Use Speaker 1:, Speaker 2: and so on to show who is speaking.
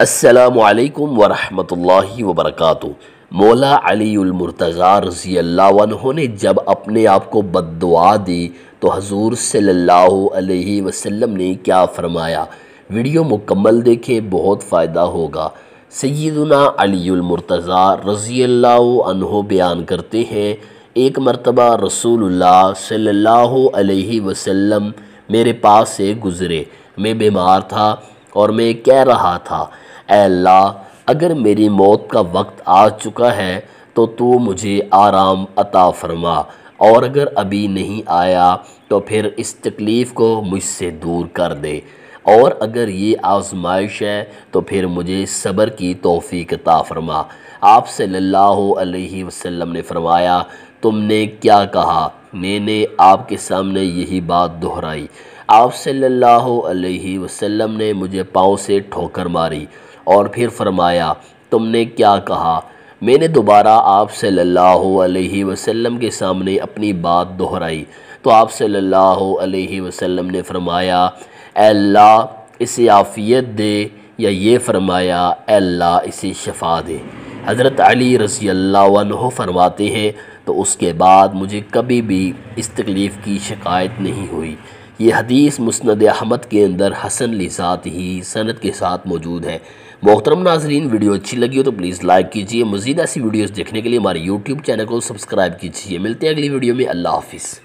Speaker 1: असलकम वरहमल वबरक मौला अलीमरतज़ा रज़ी अल्लाह ने जब अपने आप को बददुआ दी तो हजूर सल्लल्लाहु अलैहि वसल्लम ने क्या फ़रमाया वीडियो मुकम्मल देखे बहुत फ़ायदा होगा सैदना अलीमरतज़ा रज़ी अल्लाह बयान करते हैं एक मरतबा रसूलुल्लाह सल्लल्लाहु अलैहि वसल्लम मेरे पास से गुज़रे मैं बीमार था और मैं कह रहा था अल्लाह अगर मेरी मौत का वक्त आ चुका है तो तू मुझे आराम अता फरमा और अगर अभी नहीं आया तो फिर इस तकलीफ़ को मुझसे दूर कर दे और अगर ये आजमाइश है तो फिर मुझे सब्र की तोफ़ी अता फरमा आप सल्लल्लाहु अलैहि वसल्लम ने फरमाया तुमने क्या कहा मैंने आपके सामने यही बात दोहराई आप सल्लल्लाहु अलैहि वसल्लम ने मुझे पाँव से ठोकर मारी और फिर फरमाया तुमने क्या कहा मैंने दोबारा आप सल्लल्लाहु अलैहि वसल्लम के सामने अपनी बात दोहराई तो आप सल्लल्लाहु अलैहि वसल्लम ने फरमाया अल्लाह इसे आफ़ियत दे या ये फरमाया अल्लाह इसे शफा दे हज़रत अली रज़ी अल्लाह फरमाते हैं तो उसके बाद मुझे कभी भी इस तकलीफ़ की शिकायत नहीं हुई ये हदीस मुस्ंद अहमद के अंदर हसन लिसात ही सनत के साथ मौजूद है मोहतरम नाजरीन वीडियो अच्छी लगी हो तो प्लीज़ लाइक कीजिए मज़ीद ऐसी वीडियोज़ देखने के लिए हमारे यूट्यूब चैनल को सब्सक्राइब कीजिए मिलते हैं अगली वीडियो में अल्लाह हाफिज़